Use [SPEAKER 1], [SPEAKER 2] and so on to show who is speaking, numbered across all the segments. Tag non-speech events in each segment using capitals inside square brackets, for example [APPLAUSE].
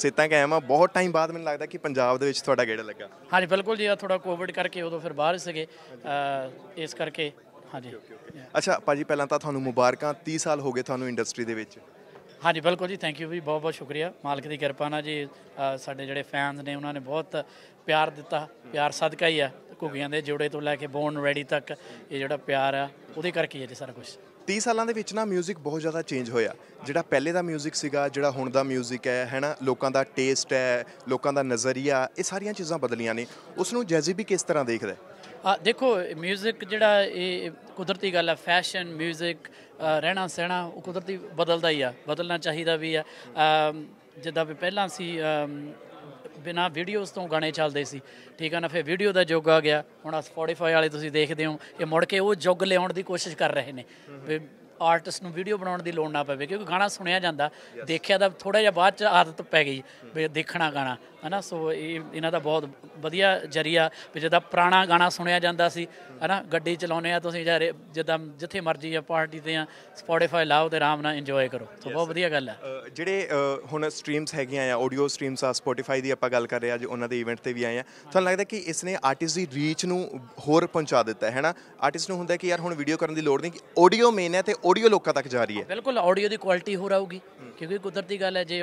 [SPEAKER 1] ਸਿੱਤਾ ਕਾਇਮ ਆ ਬਹੁਤ ਟਾਈਮ ਬਾਅਦ ਮੈਨੂੰ ਲੱਗਦਾ ਕਿ ਪੰਜਾਬ ਦੇ ਵਿੱਚ ਤੁਹਾਡਾ ਗੇੜਾ ਲੱਗਾ
[SPEAKER 2] ਹਾਂਜੀ ਬਿਲਕੁਲ ਜੀ ਆ ਥੋੜਾ ਕੋਵਿਡ ਕਰਕੇ ਉਦੋਂ ਫਿਰ ਬਾਹਰ ਸੀਗੇ ਇਸ ਕਰਕੇ ਹਾਂਜੀ
[SPEAKER 1] ਅੱਛਾ ਭਾਜੀ ਪਹਿਲਾਂ ਤਾਂ ਤੁਹਾਨੂੰ ਮੁਬਾਰਕਾਂ 30 ਸਾਲ ਹੋ ਗਏ ਤੁਹਾਨੂੰ ਇੰਡਸਟਰੀ ਦੇ ਵਿੱਚ
[SPEAKER 2] ਹਾਂਜੀ ਬਿਲਕੁਲ ਜੀ ਥੈਂਕ ਯੂ ਵੀ ਬਹੁਤ ਬਹੁਤ ਸ਼ੁਕਰੀਆ ਮਾਲਕ ਦੀ ਕਿਰਪਾ ਨਾਲ ਜੀ ਸਾਡੇ ਜਿਹੜੇ ਫੈਨਸ ਨੇ ਉਹਨਾਂ ਨੇ ਬਹੁਤ ਪਿਆਰ ਦਿੱਤਾ ਪਿਆਰ ਸਦਕਾ ਹੀ ਆ ਘੁੱਗੀਆਂ ਦੇ ਜੋੜੇ ਤੋਂ ਲੈ ਕੇ ਬੋਨ ਰੈਡੀ ਤੱਕ ਇਹ ਜਿਹੜਾ ਪਿਆਰ ਆ ਉਹਦੇ ਕਰਕੇ ਹੀ ਹੈ ਜੀ ਸਾਰਾ ਕੁਝ
[SPEAKER 1] 30 ਸਾਲਾਂ ਦੇ ਵਿੱਚ ਨਾ 뮤직 ਬਹੁਤ ਜ਼ਿਆਦਾ ਚੇਂਜ ਹੋਇਆ ਜਿਹੜਾ ਪਹਿਲੇ ਦਾ 뮤직 ਸੀਗਾ ਜਿਹੜਾ ਹੁਣ ਦਾ 뮤직 ਹੈ ਹੈਨਾ ਲੋਕਾਂ ਦਾ ਟੇਸਟ ਹੈ ਲੋਕਾਂ ਦਾ ਨਜ਼ਰੀਆ ਇਹ ਸਾਰੀਆਂ ਚੀਜ਼ਾਂ ਬਦਲੀਆਂ ਨੇ ਉਸ ਨੂੰ ਜੈਜ਼ੀ ਵੀ ਕਿਸ ਤਰ੍ਹਾਂ ਦੇਖਦਾ
[SPEAKER 2] ਆ ਦੇਖੋ 뮤직 ਜਿਹੜਾ ਇਹ ਕੁਦਰਤੀ ਗੱਲ ਹੈ ਫੈਸ਼ਨ 뮤직 ਰਹਿਣਾ ਸਹਿਣਾ ਉਹ ਕੁਦਰਤੀ ਬਦਲਦਾ ਹੀ ਆ ਬਦਲਣਾ ਚਾਹੀਦਾ ਵੀ ਆ ਜਿੱਦਾਂ ਵੀ ਪਹਿਲਾਂ ਸੀ ਬਿਨਾ ਵੀਡੀਓਜ਼ ਤੋਂ ਗਾਣੇ ਚੱਲਦੇ ਸੀ ਠੀਕ ਆ ਨਾ ਫਿਰ ਵੀਡੀਓ ਦਾ ਯੁੱਗ ਆ ਗਿਆ ਹੁਣ ਆ ਸਪੋਟੀਫਾਈ ਵਾਲੇ ਤੁਸੀਂ ਦੇਖਦੇ ਹੋ ਇਹ ਮੁੜ ਕੇ ਉਹ ਯੁੱਗ ਲਿਆਉਣ ਦੀ ਕੋਸ਼ਿਸ਼ ਕਰ ਰਹੇ ਨੇ ਵੀ ਆਰਟਿਸਟ ਨੂੰ ਵੀਡੀਓ ਬਣਾਉਣ ਦੀ ਲੋੜ ਨਾ ਪਵੇ ਕਿਉਂਕਿ ਗਾਣਾ ਸੁਣਿਆ ਜਾਂਦਾ ਦੇਖਿਆ ਤਾਂ ਥੋੜਾ ਜਿਹਾ ਬਾਅਦ ਚ ਆਦਤ ਪੈ ਗਈ ਵੀ ਦੇਖਣਾ ਗਾਣਾ ਹਨਾ ਸੋ ਇਹ ਇਹਨਾਂ ਦਾ ਬਹੁਤ ਵਧੀਆ ਜਰੀਆ ਵੀ ਜਦਾਂ ਪੁਰਾਣਾ ਗਾਣਾ ਸੁਣਿਆ ਜਾਂਦਾ ਸੀ ਹਨਾ ਗੱਡੀ ਚਲਾਉਨੇ ਆ ਤੁਸੀਂ ਜਾਂ ਜਦਾਂ ਜਿੱਥੇ ਮਰਜ਼ੀ ਆ ਪਾਰਟੀ ਤੇ ਆ ਸਪੋਟੀਫਾਈ ਲਾਓ ਤੇ ਆਰਾਮ ਨਾਲ ਇੰਜੋਏ ਕਰੋ ਸੋ ਬਹੁਤ ਵਧੀਆ ਗੱਲ ਹੈ
[SPEAKER 1] ਜਿਹੜੇ ਹੁਣ ਸਟ੍ਰੀਮਸ ਹੈਗੀਆਂ ਆ ਆਡੀਓ ਸਟ੍ਰੀਮਸ ਆ ਸਪੋਟੀਫਾਈ ਦੀ ਆਪਾਂ ਗੱਲ ਕਰ ਰਹੇ ਆ ਅੱਜ ਉਹਨਾਂ ਦੇ ਇਵੈਂਟ ਤੇ ਵੀ ਆਏ ਆ ਤੁਹਾਨੂੰ ਲੱਗਦਾ ਕਿ ਇਸ ਨੇ ਆਰਟਿਸਟ ਦੀ ਰੀਚ ਨੂੰ ਹੋਰ ਪਹੁੰਚਾ ਦਿੱਤਾ ਹੈ ਨਾ ਆਰਟਿਸਟ ਨੂੰ ਹੁੰਦਾ ਕਿ ਯਾਰ ਹੁਣ ਵੀਡੀਓ ਕਰਨ ਦੀ ਲੋੜ ਨਹੀਂ ਕਿ ਆਡੀਓ ਮੇਨ ਹੈ ਤੇ ਆਡੀਓ ਲੋਕਾਂ ਤੱਕ ਜਾ ਰਹੀ ਹੈ
[SPEAKER 2] ਬਿਲਕੁਲ ਆਡੀਓ ਦੀ ਕੁਆਲਿਟੀ ਹੋਰ ਆਊਗੀ ਕਿਉਂਕਿ ਕੁਦਰਤੀ ਗੱਲ ਹੈ ਜੇ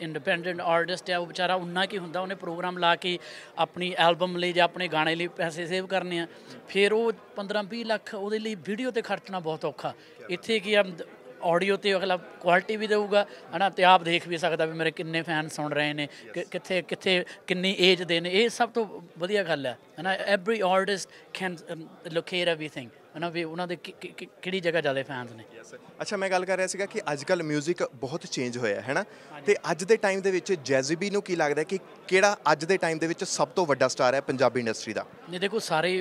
[SPEAKER 2] ਇੰਡੀਪੈਂਡੈਂਟ ਆਰਟਿਸਟ ਹੈ ਉਹ ਵਿਚਾਰਾ ਉਨਾ ਕੀ ਹੁੰਦਾ ਉਹਨੇ ਪ੍ਰੋਗਰਾਮ ਲਾ ਕੇ ਆਪਣੀ ਐਲਬਮ ਲਈ ਜਾਂ ਆਪਣੇ ਗਾਣੇ ਲਈ ਪੈਸੇ ਸੇਵ ਕਰਨੇ ਆ ਫਿਰ ਉਹ 15 20 ਲੱਖ ਉਹਦੇ ਲਈ ਵੀਡੀਓ ਤੇ ਖਰਚਣਾ ਬਹੁਤ ਔਖਾ ਇੱਥੇ ਕੀ ਆ ਆਡੀਓ ਤੇ ਅਗਲਾ ਕੁਆਲਿਟੀ ਵੀ ਦੇਊਗਾ ਹਨਾ ਤੇ ਆਪ ਦੇਖ ਵੀ ਸਕਦਾ ਵੀ ਮੇਰੇ ਕਿੰਨੇ ਫੈਨ ਸੁਣ ਰਹੇ ਨੇ ਕਿੱਥੇ ਕਿੱਥੇ ਕਿੰਨੀ ਏਜ ਦੇ ਨੇ ਇਹ ਸਭ ਤੋਂ ਵਧੀਆ ਗੱਲ ਹੈ ਹਨਾ every artist can locate everything ਹਨਾ ਵੀ ਉਹਨਾਂ ਦੇ ਕਿਹੜੀ ਜਗ੍ਹਾ ਜਾਦੇ ਫੈਨਸ ਨੇ
[SPEAKER 1] ਅੱਛਾ ਮੈਂ ਗੱਲ ਕਰ ਰਿਹਾ ਸੀਗਾ ਕਿ ਅੱਜ ਕੱਲ 뮤직 ਬਹੁਤ ਚੇਂਜ ਹੋਇਆ ਹੈ ਹਨਾ ਤੇ ਅੱਜ ਦੇ ਟਾਈਮ ਦੇ ਵਿੱਚ ਜੈਜ਼ੀਬੀ ਨੂੰ ਕੀ ਲੱਗਦਾ ਕਿ ਕਿਹੜਾ ਅੱਜ ਦੇ ਟਾਈਮ ਦੇ ਵਿੱਚ ਸਭ ਤੋਂ ਵੱਡਾ ਸਟਾਰ ਹੈ ਪੰਜਾਬੀ ਇੰਡਸਟਰੀ ਦਾ
[SPEAKER 2] ਨਹੀਂ ਦੇਖੋ ਸਾਰੇ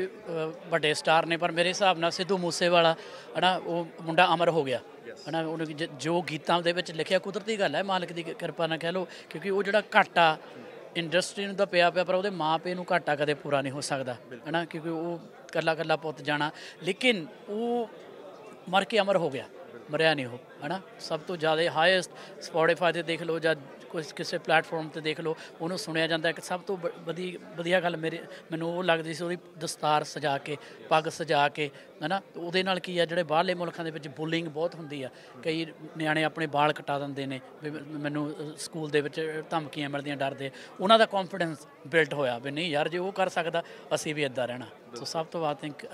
[SPEAKER 2] ਵੱਡੇ ਸਟਾਰ ਨੇ ਪਰ ਮੇਰੇ ਹਿਸਾਬ ਨਾਲ ਸਿੱਧੂ ਮੂਸੇਵਾਲਾ ਹਨਾ ਉਹ ਮੁੰਡਾ ਅਮਰ ਹੋ ਗਿਆ ਹਨਾ ਉਹ ਜੋ ਗੀਤਾਂ ਦੇ ਵਿੱਚ ਲਿਖਿਆ ਕੁਦਰਤੀ ਗੱਲ ਹੈ ਮਾਲਕ ਦੀ ਕਿਰਪਾ ਨਾਲ ਕਹਿ ਲਓ ਕਿਉਂਕਿ ਉਹ ਜਿਹੜਾ ਘਾਟਾ ਇੰਡਸਟਰੀ ਨੂੰ ਤਾਂ ਪਿਆ ਪਿਆ ਪਰ ਉਹਦੇ ਮਾਪੇ ਨੂੰ ਘਾਟਾ ਕਦੇ ਪੂਰਾ ਨਹੀਂ ਹੋ ਸਕਦਾ ਹਨਾ ਕਿਉਂਕਿ ਉਹ ਕੱਲਾ ਕੱਲਾ ਪੁੱਤ ਜਾਣਾ ਲੇਕਿਨ ਉਹ ਮਰ ਕੇ ਅਮਰ ਹੋ ਗਿਆ ਮਰਿਆ ਨਹੀਂ ਉਹ ਹਨਾ ਸਭ ਤੋਂ ਜ਼ਿਆਦਾ ਹਾਈਐਸਟ ਸਪੋਟੀਫਾਈ ਤੇ ਦੇਖ ਲਓ ਜਾਂ ਕੋਈ ਕਿਸੇ ਪਲੇਟਫਾਰਮ ਤੇ ਦੇਖ ਲਓ ਉਹਨੂੰ ਸੁਣਿਆ ਜਾਂਦਾ ਇੱਕ ਸਭ ਤੋਂ ਵਧੀਆ ਗੱਲ ਮੇਰੇ ਮੈਨੂੰ ਉਹ ਲੱਗਦੀ ਸੀ ਉਹਦੀ ਦਸਤਾਰ ਸਜਾ ਕੇ ਪੱਗ ਸਜਾ ਕੇ ਹਨਾ ਉਹਦੇ ਨਾਲ ਕੀ ਆ ਜਿਹੜੇ ਬਾਹਰਲੇ ਮੁਲਕਾਂ ਦੇ ਵਿੱਚ ਬੁਲਿੰਗ ਬਹੁਤ ਹੁੰਦੀ ਆ ਕਈ ਨਿਆਣੇ ਆਪਣੇ ਵਾਲ ਕਟਾ ਦਿੰਦੇ ਨੇ ਮੈਨੂੰ ਸਕੂਲ ਦੇ ਵਿੱਚ ਧਮਕੀਆਂ ਮਿਲਦੀਆਂ ਡਰਦੇ ਉਹਨਾਂ ਦਾ ਕੌਨਫੀਡੈਂਸ ਬਿਲਟ ਹੋਇਆ ਵੀ ਨਹੀਂ ਯਾਰ ਜੇ ਉਹ ਕਰ ਸਕਦਾ ਅਸੀਂ ਵੀ ਇਦਾਂ ਰਹਿਣਾ ਸੋ ਸਭ ਤੋਂ ਬਾਅਦ think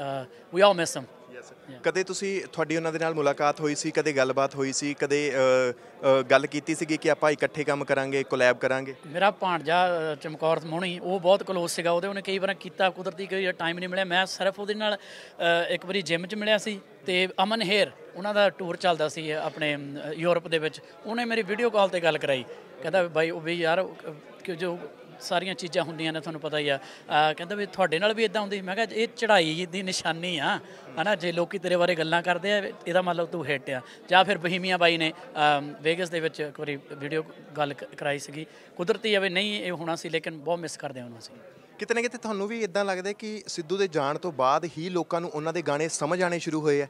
[SPEAKER 2] we all miss hmm
[SPEAKER 1] yes ਕਦੇ ਤੁਸੀਂ ਤੁਹਾਡੀ ਉਹਨਾਂ ਦੇ ਨਾਲ ਮੁਲਾਕਾਤ ਹੋਈ ਸੀ ਕਦੇ ਗੱਲਬਾਤ ਹੋਈ ਸੀ ਕਦੇ ਗੱਲ ਕੀਤੀ ਸੀਗੀ ਕਿ ਆਪਾਂ ਇਕੱਠੇ ਕੰਮ ਕਰਾਂਗੇ ਕੋਲੈਬ ਕਰਾਂਗੇ
[SPEAKER 2] ਮੇਰਾ ਭਾਣਜਾ ਚਮਕੌਰ ਮੋਣੀ ਉਹ ਬਹੁਤ ਕਲੋਸ ਸੀਗਾ ਉਹਦੇ ਉਹਨੇ ਕਈ ਵਾਰ ਕੀਤਾ ਕੁਦਰਤੀ ਕੋਈ ਟਾਈਮ ਨਹੀਂ ਮਿਲਿਆ ਮੈਂ ਸਿਰਫ ਉਹਦੇ ਨਾਲ ਇੱਕ ਵਾਰੀ ਜਿਮ 'ਚ ਮਿਲਿਆ ਸੀ ਤੇ ਅਮਨ ਹੇਰ ਉਹਨਾਂ ਦਾ ਟੂਰ ਚੱਲਦਾ ਸੀ ਆਪਣੇ ਯੂਰਪ ਦੇ ਵਿੱਚ ਉਹਨੇ ਮੇਰੀ ਵੀਡੀਓ ਕਾਲ ਤੇ ਗੱਲ ਕਰਾਈ ਕਹਿੰਦਾ ਬਾਈ ਉਹ ਵੀ ਯਾਰ ਕਿ ਜੋ ਸਾਰੀਆਂ ਚੀਜ਼ਾਂ ਹੁੰਦੀਆਂ ਨੇ ਤੁਹਾਨੂੰ ਪਤਾ ਹੀ ਆ ਕਹਿੰਦਾ ਵੀ ਤੁਹਾਡੇ ਨਾਲ ਵੀ ਇਦਾਂ ਹੁੰਦੀ ਮੈਂ ਕਿਹਾ ਇਹ ਚੜ੍ਹਾਈ ਦੀ ਨਿਸ਼ਾਨੀ ਆ ਹਨਾ ਜੇ ਲੋਕੀ ਤੇਰੇ ਬਾਰੇ ਗੱਲਾਂ ਕਰਦੇ ਆ ਇਹਦਾ ਮਤਲਬ ਤੂੰ ਹਿੱਟ ਆ ਜਾਂ ਫਿਰ ਬਹੀਮੀਆਂ ਬਾਈ ਨੇ ਵੇਗਸ ਦੇ ਵਿੱਚ ਇੱਕ ਵਾਰੀ ਵੀਡੀਓ ਗੱਲ ਕਰਾਈ ਸੀਗੀ ਕੁਦਰਤੀ ਆ ਵੀ ਨਹੀਂ ਇਹ ਹੋਣਾ ਸੀ ਲੇਕਿਨ ਬਹੁਤ ਮਿਸ ਕਰਦੇ ਹਾਂ ਉਹਨਾਂ ਸੀ
[SPEAKER 1] ਕਿਤਨੇ ਕਿਤੇ ਤੁਹਾਨੂੰ ਵੀ ਇਦਾਂ ਲੱਗਦਾ ਕਿ ਸਿੱਧੂ ਦੇ ਜਾਣ ਤੋਂ ਬਾਅਦ ਹੀ ਲੋਕਾਂ ਨੂੰ ਉਹਨਾਂ ਦੇ ਗਾਣੇ ਸਮਝ ਆਣੇ ਸ਼ੁਰੂ ਹੋਏ ਆ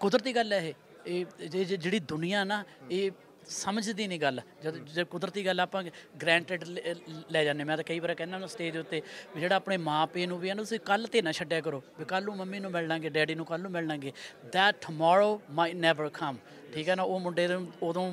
[SPEAKER 1] ਕੁਦਰਤੀ ਗੱਲ ਹੈ ਇਹ
[SPEAKER 2] ਇਹ ਜਿਹੜੀ ਦੁਨੀਆ ਨਾ ਇਹ ਸਮਝਦੀ ਨਹੀਂ ਗੱਲ ਜਦ ਜੇ ਕੁਦਰਤੀ ਗੱਲ ਆਪਾਂ ਗ੍ਰੈਂਟਡ ਲੈ ਜਾਂਦੇ ਮੈਂ ਤਾਂ ਕਈ ਵਾਰ ਕਹਿੰਦਾ ਉਹਨਾਂ ਸਟੇਜ ਉੱਤੇ ਵੀ ਜਿਹੜਾ ਆਪਣੇ ਮਾਪੇ ਨੂੰ ਵੀ ਇਹਨੂੰ ਤੁਸੀਂ ਕੱਲ ਤੇ ਨਾ ਛੱਡਿਆ ਕਰੋ ਵੀ ਕੱਲ ਨੂੰ ਮੰਮੀ ਨੂੰ ਮਿਲ ਲਾਂਗੇ ਡੈਡੀ ਨੂੰ ਕੱਲ ਨੂੰ ਮਿਲ ਲਾਂਗੇ that tomorrow might never come ਠੀਕ ਹੈ ਨਾ ਉਹ ਮੁੰਡੇ ਨੂੰ ਉਦੋਂ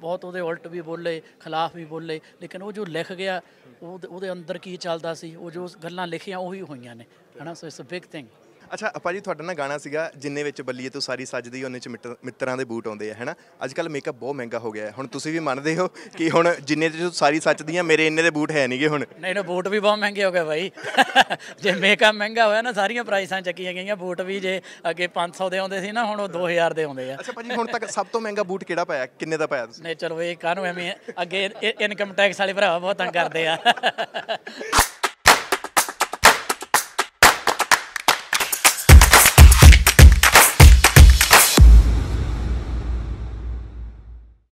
[SPEAKER 2] ਬਹੁਤ ਉਹਦੇ ਉਲਟ ਵੀ ਬੋਲੇ ਖਿਲਾਫ ਵੀ ਬੋਲੇ ਲੇਕਿਨ ਉਹ ਜੋ ਲਿਖ ਗਿਆ ਉਹਦੇ ਅੰਦਰ ਕੀ ਚੱਲਦਾ ਸੀ ਉਹ ਜੋ ਗੱਲਾਂ ਲਿਖੀਆਂ ਉਹੀ ਹੋਈਆਂ ਨੇ ਹਨਾ so it's a big thing
[SPEAKER 1] ਅੱਛਾ ਆਪਾ ਜੀ ਤੁਹਾਡਾ ਨਾ ਗਾਣਾ ਸੀਗਾ ਜਿੰਨੇ ਵਿੱਚ ਬੱਲੀਏ ਤੋਂ ਸਾਰੀ ਸੱਜਦੀ ਉਹਨੇ ਚ ਮਿੱਤਰਾਂ ਦੇ ਬੂਟ ਆਉਂਦੇ ਆ ਹੈਨਾ ਅੱਜ ਕੱਲ ਮੇਕਅਪ ਬਹੁਤ ਮਹਿੰਗਾ ਹੋ ਗਿਆ ਹੁਣ ਤੁਸੀਂ ਵੀ ਮੰਨਦੇ ਹੋ ਕਿ ਹੁਣ ਜਿੰਨੇ ਤੇ ਸਾਰੀ ਸੱਜਦੀਆਂ ਮੇਰੇ ਇੰਨੇ ਦੇ ਬੂਟ ਹੈ ਨਹੀਂਗੇ ਹੁਣ
[SPEAKER 2] ਨਹੀਂ ਨਾ ਬੂਟ ਵੀ ਬਹੁਤ ਮਹਿੰਗੇ ਹੋ ਗਏ ਬਾਈ [LAUGHS] ਜੇ ਮੇਕਅਪ ਮਹਿੰਗਾ ਹੋਇਆ ਨਾ ਸਾਰੀਆਂ ਪ੍ਰਾਈਸਾਂ ਚੱਕੀਆਂ ਗਈਆਂ ਬੂਟ ਵੀ ਜੇ ਅੱਗੇ 500 ਦੇ ਆਉਂਦੇ ਸੀ ਨਾ ਹੁਣ ਉਹ 2000 ਦੇ ਆਉਂਦੇ ਆ ਅੱਛਾ ਭਾਜੀ ਹੁਣ ਤੱਕ
[SPEAKER 1] ਸਭ ਤੋਂ ਮਹਿੰਗਾ ਬੂਟ ਕਿਹੜਾ ਪਾਇਆ ਕਿੰਨੇ ਦਾ ਪਾਇਆ ਤੁਸੀਂ ਨਹੀਂ
[SPEAKER 2] ਚਲੋ ਇਹ ਕਾਹਨੂੰ ਐਵੇਂ ਅੱਗੇ ਇਨਕਮ ਟੈਕਸ ਵਾਲੇ ਭਰਾ ਬਹੁਤ ਤੰਗ ਕਰਦੇ ਆ